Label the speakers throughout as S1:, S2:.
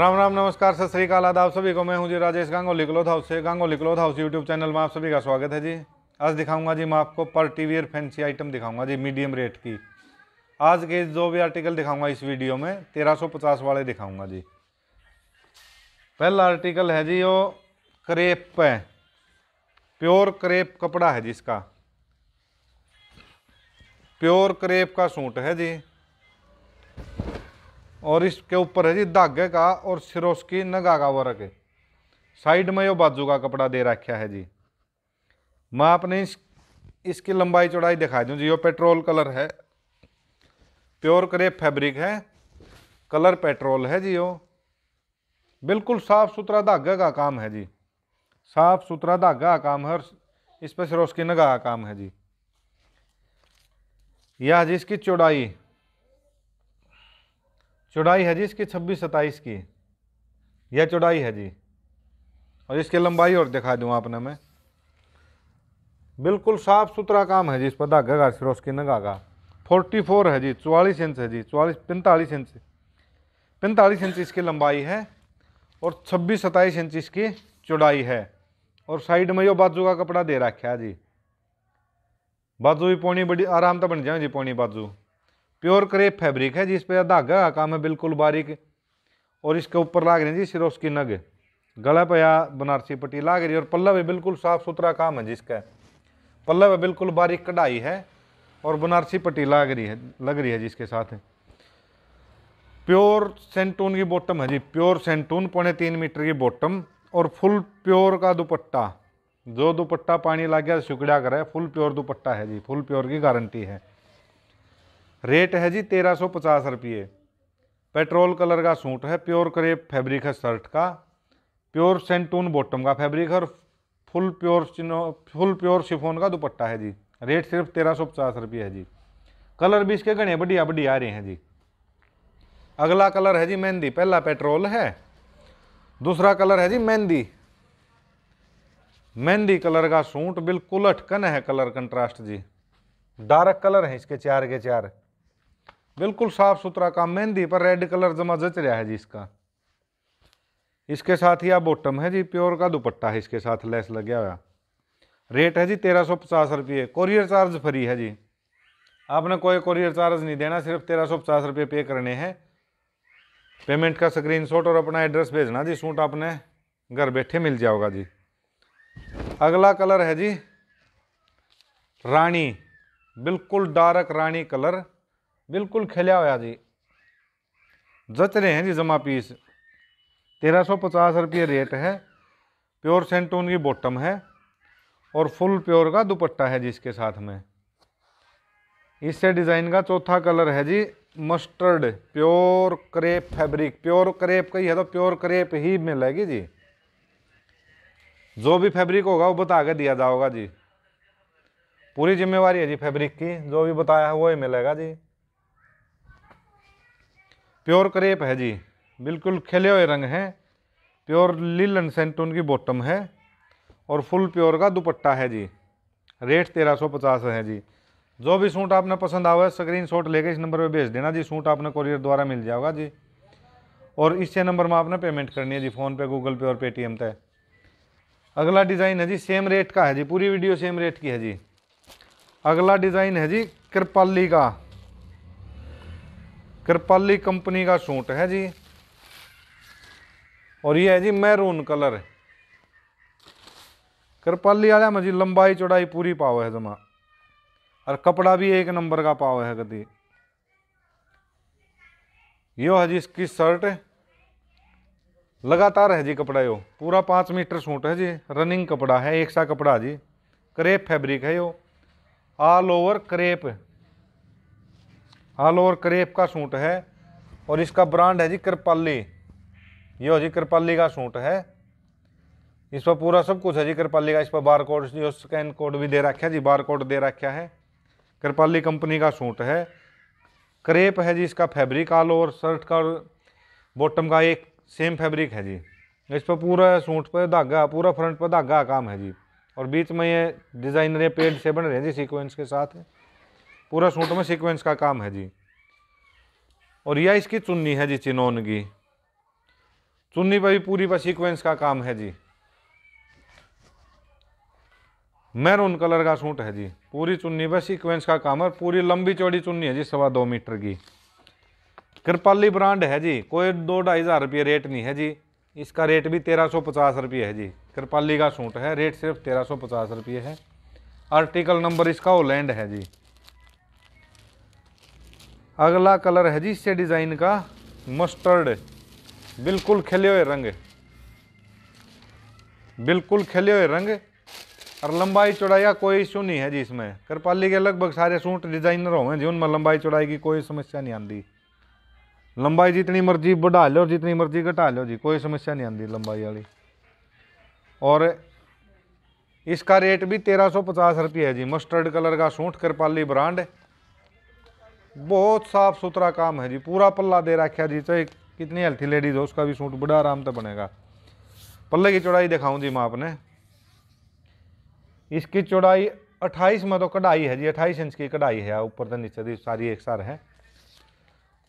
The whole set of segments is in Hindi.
S1: राम राम नमस्कार सत श्रीकाल आदाब सभी को मैं हूं जी राजेश गांगोली क्लोथ हाउस से Gangoli cloth house YouTube channel में आप सभी का स्वागत है जी आज दिखाऊंगा जी मैं आपको पर टीवियर फैंसी आइटम दिखाऊंगा जी मीडियम रेट की आज के जो भी आर्टिकल दिखाऊंगा इस वीडियो में तेरह पचास वाले दिखाऊंगा जी पहला आर्टिकल है जी वो करेप है प्योर करेप कपड़ा है जी इसका प्योर करेप का सूट है जी और इसके ऊपर है जी धागे का और सिरोस की नगा का वर्क साइड में यो बाजू का कपड़ा दे रखा है जी मैं आपने इस इसकी लंबाई चौड़ाई दिखा दूँ जी यो पेट्रोल कलर है प्योर करेप फैब्रिक है कलर पेट्रोल है जी यो बिल्कुल साफ़ सुथरा धागे का काम है जी साफ़ सुथरा धागा का काम है और इस पर की नगा का काम है जी यह जी इसकी चौड़ाई चौड़ाई है जी इसकी छब्बीस सताइस की यह चौड़ाई है जी और इसकी लंबाई और दिखा दूँ आपने मैं बिल्कुल साफ सुथरा काम है जी इस पर धागा का सिरोस की नगा का फोर्टी फोर है जी चौवालीस इंच है जी चौवालीस पैंतालीस इंच पैंतालीस इंच इसकी लंबाई है और छब्बीस सताईस इंच इसकी चौड़ाई है और साइड में यो बाजू का कपड़ा दे रखा है जी बाजू भी पौनी बड़ी आराम तो बन जाए जी पौनी बाजू प्योर क्रेप फैब्रिक है जिस पर धागा का काम है बिल्कुल बारीक और इसके ऊपर लाग रही जी सिरोस की नग गला पे बनारसी पट्टी लाग रही है और पल्लव है बिल्कुल साफ सुथरा काम है जिसका पल्लव है बिल्कुल बारीक कढ़ाई है और बनारसी पट्टी लाग रही है लग रही है जिसके साथ है प्योर सेंटून की बॉटम है जी प्योर सेंटून पौने तीन मीटर की बॉटम और फुल प्योर का दुपट्टा जो दुपट्टा पानी ला गया सिकुड़ा करे फुल प्योर दुपट्टा है जी फुल प्योर की गारंटी है रेट है जी तेरह सौ पचास रुपये पेट्रोल कलर का सूट है प्योर करेप फैब्रिक है शर्ट का प्योर सेंटून बॉटम का फैब्रिक है और full pure chinon full pure chiffon का दुपट्टा है जी रेट सिर्फ तेरह सौ पचास रुपये है जी कलर भी इसके घने बढ़िया बढ़िया आ रहे हैं जी अगला कलर है जी मेहंदी पहला पेट्रोल है दूसरा कलर है जी मेहंदी मेहंदी कलर का सूट बिल्कुल अटकन है कलर कंट्रास्ट जी डार्क कलर है इसके चार के चार बिल्कुल साफ सुथरा काम मेहंदी पर रेड कलर जमा जच रहा है जी इसका इसके साथ ही आप बोटम है जी प्योर का दुपट्टा है इसके साथ लेस लगे हुआ रेट है जी तेरह सौ पचास रुपये कोरियर चार्ज फ्री है जी आपने कोई कोरियर चार्ज नहीं देना सिर्फ तेरह सौ पचास रुपये पे करने हैं पेमेंट का शॉट और अपना एड्रेस भेजना जी सूट आपने घर बैठे मिल जाओगा जी अगला कलर है जी रानी बिल्कुल डार्क रानी कलर बिल्कुल खिलया हुआ जी जच रहे हैं जी जमा पीस तेरह सौ पचास रुपये रेट है प्योर सेंटून की बॉटम है और फुल प्योर का दुपट्टा है जिसके साथ में इससे डिज़ाइन का चौथा कलर है जी mustard pure crepe fabric pure crepe का ही है तो प्योर क्रेप ही मिलेगी जी जो भी फैब्रिक होगा वो बता के दिया जाओगा जी पूरी जिम्मेवारी है जी फैब्रिक की जो भी बताया है वो ही मिलेगा जी प्योर करेप है जी बिल्कुल खिले हुए रंग हैं प्योर एंड सेंटून की बॉटम है और फुल प्योर का दुपट्टा है जी रेट तेरह सौ पचास है जी जो भी सूट आपने पसंद आवे है स्क्रीन शॉट लेके इस नंबर पे भेज देना जी सूट आपने कोरियर द्वारा मिल जाएगा जी और इसे नंबर में आपने पेमेंट करनी है जी फ़ोनपे गूगल पे और पेटीएम तय अगला डिज़ाइन है जी सेम रेट का है जी पूरी वीडियो सेम रेट की है जी अगला डिज़ाइन है जी कृपाली का कृपाली कंपनी का सूट है जी और ये है जी मैरून कलर कृपाली आया मैं जी लंबाई चौड़ाई पूरी पाव है जमा और कपड़ा भी एक नंबर का पाव है गदी यो है जी इसकी शर्ट लगातार है जी कपड़ा यो पूरा पाँच मीटर सूट है जी रनिंग कपड़ा है एक सा कपड़ा जी क्रेप फैब्रिक है यो ऑल ओवर क्रेप हल और करेप का सूट है और इसका ब्रांड है जी कृपाली ये हो जी कृपाली का सूट है इस पर पूरा सब कुछ है जी कृपाली का इस पर बार कोड जो स्कैन कोड भी दे रखा है जी बार कोड दे रखा है कृपाली कंपनी का सूट है करेप है जी इसका फैब्रिक आल और शर्ट का और बॉटम का एक सेम फैब्रिक है जी इस पर पूरा सूट पर धागा पूरा फ्रंट पर धागा काम है जी और बीच में ये डिज़ाइनर पेड से बन रहे हैं जी सीक्वेंस के साथ है। पूरा सूट में सीक्वेंस का काम है जी और यह इसकी चुन्नी है जी चिनोन की चुन्नी पर भी पूरी पर सीक्वेंस का काम है जी मैरून कलर का सूट है जी पूरी चुन्नी पर सीक्वेंस का काम है पूरी लंबी चौड़ी चुन्नी है जी सवा दो मीटर की कृपाली ब्रांड है जी कोई दो ढाई हज़ार रुपये रेट नहीं है जी इसका रेट भी तेरह सौ पचास रुपये है जी कृपाली का सूट है रेट सिर्फ तेरह सौ पचास रुपये है आर्टिकल नंबर इसका ओलैंड है जी अगला कलर है जी इससे डिज़ाइन का मस्टर्ड बिल्कुल खिले हुए रंग बिल्कुल खिले हुए रंग और लंबाई चौड़ाई का कोई इशू नहीं है जी इसमें कृपाली के लगभग सारे सूट डिज़ाइनर होंगे जी उनमें लंबाई चौड़ाई की कोई समस्या नहीं आती लंबाई जितनी मर्जी बढ़ा लो जितनी मर्जी घटा लो जी कोई समस्या नहीं आती लंबाई वाली और इसका रेट भी तेरह सौ पचास रुपये है जी मस्टर्ड कलर का सूट कृपाली ब्रांड बहुत साफ सुथरा काम है जी पूरा पल्ला दे रखा जी चाहे कितनी हेल्थी लेडीज हो उसका भी सूट बड़ा आराम से बनेगा पल्ले की चौड़ाई दिखाऊँ जी मैं आपने इसकी चौड़ाई 28 में तो कढ़ाई है जी 28 इंच की कढ़ाई है ऊपर से नीचे दी सारी एक सार है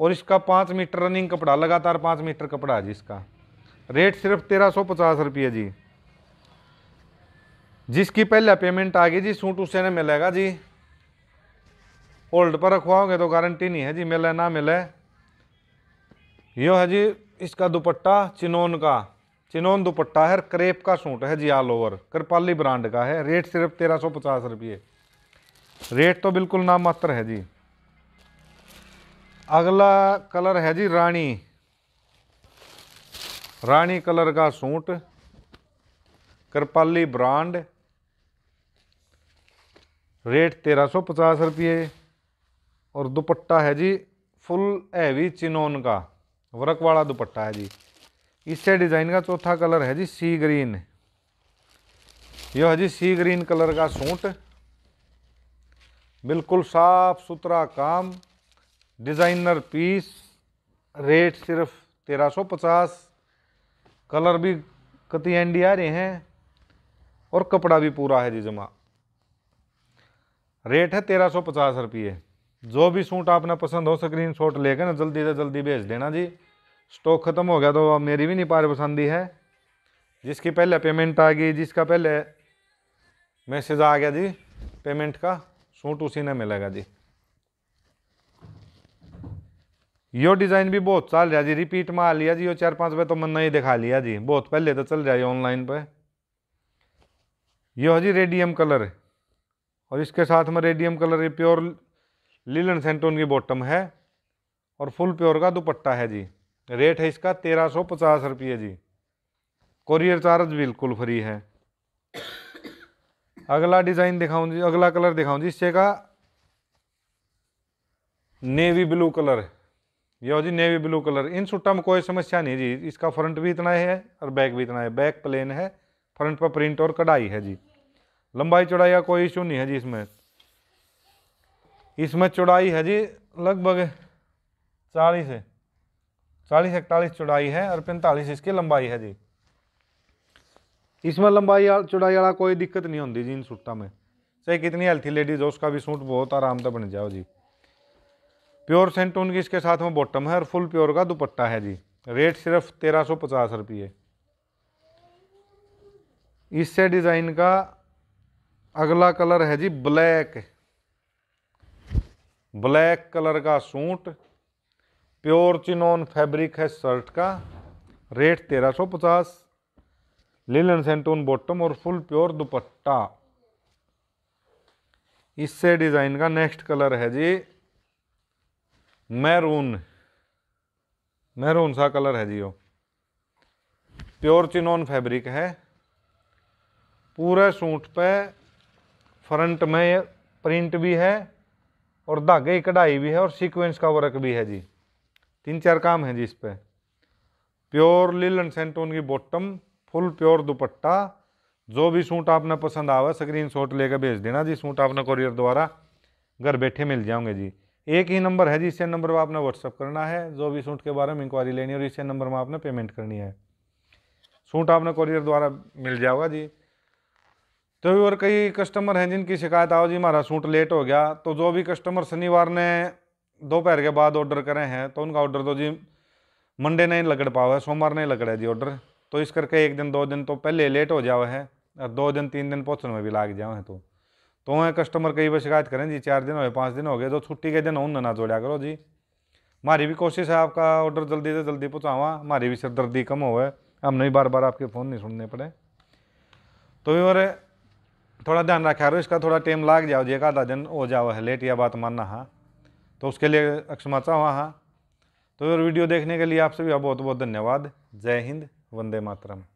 S1: और इसका पाँच मीटर रनिंग कपड़ा लगातार पाँच मीटर कपड़ा है जी इसका रेट सिर्फ तेरह सौ पचास रुपये जी जिसकी पहले पेमेंट आ गई जी सूट उसे मिलेगा जी होल्ड पर रखवाओगे तो गारंटी नहीं है जी मिले ना मिले यो है जी इसका दुपट्टा चिनोन का चिनोन दुपट्टा है क्रेप का सूट है जी ऑल ओवर कृपाली ब्रांड का है रेट सिर्फ तेरह सौ पचास रुपये रेट तो बिल्कुल नाम मात्र है जी अगला कलर है जी रानी रानी कलर का सूट कृपाली ब्रांड रेट तेरह सौ पचास रुपये और दुपट्टा है जी फुल हैवी चिनोन का वर्क वाला दुपट्टा है जी इससे डिज़ाइन का चौथा कलर है जी सी ग्रीन यह है जी सी ग्रीन कलर का सूट बिल्कुल साफ सुथरा काम डिज़ाइनर पीस रेट सिर्फ तेरह सौ पचास कलर भी कति एंडी आ रहे हैं और कपड़ा भी पूरा है जी जमा रेट है तेरह सौ पचास रुपये जो भी सूट आपने पसंद हो स्क्रीन शॉट लेकर ना जल्दी से जल्दी भेज देना जी स्टॉक ख़त्म हो गया तो अब मेरी भी नहीं पार पसंदी है जिसकी पहले पेमेंट आ गई जिसका पहले मैसेज आ गया जी पेमेंट का सूट उसी ने मिलेगा जी यो डिज़ाइन भी बहुत चल रहा जी रिपीट में आ लिया जी यो चार पाँच बजे तो मैंने नहीं दिखा लिया जी बहुत पहले तो चल रहा है ऑनलाइन पर यो है जी रेडियम कलर और इसके साथ में रेडियम कलर ये प्योर लीलन सेंटोन की बॉटम है और फुल प्योर का दुपट्टा है जी रेट है इसका तेरह सौ पचास रुपये जी कोरियर चार्ज बिल्कुल फ्री है अगला डिज़ाइन दिखाऊं जी अगला कलर दिखाऊं जी इससे का नेवी ब्लू कलर यह जी नेवी ब्लू कलर इन सूटा में कोई समस्या नहीं जी इसका फ्रंट भी इतना है और बैक भी इतना है बैक प्लेन है फ्रंट पर प्रिंट और कढ़ाई है जी लंबाई चौड़ाई का कोई इशू नहीं है जी इसमें इसमें चौड़ाई है जी लगभग चालीस चालीस इकतालीस चौड़ाई है और पैंतालीस इसकी लंबाई है जी इसमें लंबाई चौड़ाई वाला कोई दिक्कत नहीं होती जी इन सूटा में चाहे कितनी हेल्थी लेडीज हो उसका भी सूट बहुत आराम से बन जाओ जी प्योर सेंटून की इसके साथ में बॉटम है और फुल प्योर का दुपट्टा है जी रेट सिर्फ तेरह सौ पचास रुपये इससे डिज़ाइन का अगला कलर है जी ब्लैक ब्लैक कलर का सूट प्योर चिनोन फैब्रिक है शर्ट का रेट तेरह सौ पचास लिलन सेंटून बॉटम और फुल प्योर दुपट्टा इससे डिज़ाइन का नेक्स्ट कलर है जी मैरून मैरून सा कलर है जी वो प्योर चिनोन फैब्रिक है पूरे सूट पे फ्रंट में प्रिंट भी है और धागे की कढ़ाई भी है और सीक्वेंस का वर्क भी है जी तीन चार काम है जी इस पर प्योर एंड सेंटोन की बॉटम फुल प्योर दुपट्टा जो भी सूट आपने पसंद आवा स्क्रीन शॉट लेकर भेज देना जी सूट आपने कॉरियर द्वारा घर बैठे मिल जाओगे जी एक ही नंबर है जी इसे नंबर पर आपने व्हाट्सअप करना है जो भी सूट के बारे में इंक्वायरी लेनी है और इसे नंबर में आपने पेमेंट करनी है सूट आपने कोरियर द्वारा मिल जाएगा जी तो भी और कई कस्टमर हैं जिनकी शिकायत आओ जी हमारा सूट लेट हो गया तो जो भी कस्टमर शनिवार ने दोपहर के बाद ऑर्डर करे हैं तो उनका ऑर्डर तो जी मंडे नहीं लगड़ पाओ है सोमवार नहीं लगड़ा जी ऑर्डर तो इस करके एक दिन दो दिन तो पहले लेट हो जाओ है और दो दिन तीन दिन पहुँचने में भी लाग जाओ है तो तो वहाँ कस्टमर कई बार शिकायत करें जी चार दिन हो गए पाँच दिन हो गए जो तो छुट्टी के दिन उन ना जोड़ा करो जी हमारी भी कोशिश है आपका ऑर्डर जल्दी से जल्दी पहुँचावा हमारी भी सिरदर्दी कम हो हमने बार बार आपके फ़ोन नहीं सुनने पड़े तो भी और थोड़ा ध्यान रखा करो इसका थोड़ा टाइम लाग जाओ जे आधा दिन हो जाओ है लेट या बात मानना हाँ तो उसके लिए अक्षमा हुआ हाँ तो वीडियो देखने के लिए आप सभी बहुत बहुत धन्यवाद जय हिंद वंदे मातरम